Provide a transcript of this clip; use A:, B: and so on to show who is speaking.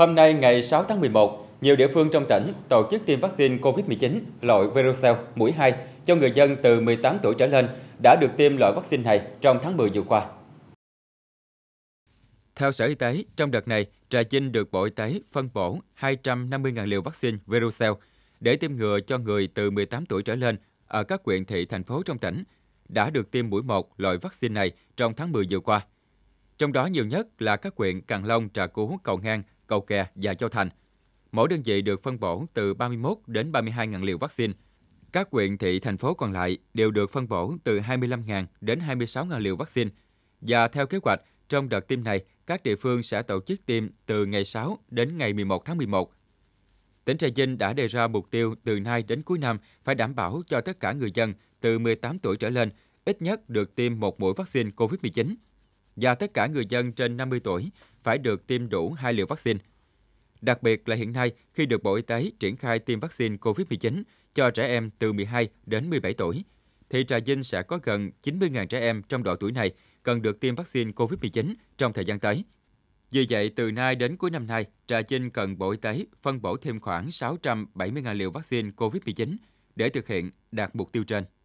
A: Hôm nay ngày 6 tháng 11, nhiều địa phương trong tỉnh tổ chức tiêm vaccine COVID-19 loại Verocell mũi 2 cho người dân từ 18 tuổi trở lên đã được tiêm loại vaccine này trong tháng 10 vừa qua. Theo Sở Y tế, trong đợt này, Trà Vinh được Bộ Y tế phân bổ 250.000 liều vaccine Verocell để tiêm ngừa cho người từ 18 tuổi trở lên ở các huyện thị thành phố trong tỉnh đã được tiêm mũi 1 loại vaccine này trong tháng 10 vừa qua. Trong đó nhiều nhất là các huyện Càng Long, Trà Cú, Cầu Ngang, Cầu Kè và Châu Thành. Mỗi đơn vị được phân bổ từ 31 đến 32 ngàn liều vaccine. Các huyện, thị, thành phố còn lại đều được phân bổ từ 25 ngàn đến 26 ngàn liều vaccine. Và theo kế hoạch, trong đợt tiêm này, các địa phương sẽ tổ chức tiêm từ ngày 6 đến ngày 11 tháng 11. Tỉnh Trà Vinh đã đề ra mục tiêu từ nay đến cuối năm phải đảm bảo cho tất cả người dân từ 18 tuổi trở lên ít nhất được tiêm một mũi vaccine COVID-19 và tất cả người dân trên 50 tuổi phải được tiêm đủ hai liều vaccine. Đặc biệt là hiện nay, khi được Bộ Y tế triển khai tiêm vaccine COVID-19 cho trẻ em từ 12 đến 17 tuổi, thì Trà Vinh sẽ có gần 90.000 trẻ em trong độ tuổi này cần được tiêm vaccine COVID-19 trong thời gian tới. Vì vậy, từ nay đến cuối năm nay, Trà Vinh cần Bộ Y tế phân bổ thêm khoảng 670.000 liều vaccine COVID-19 để thực hiện đạt mục tiêu trên.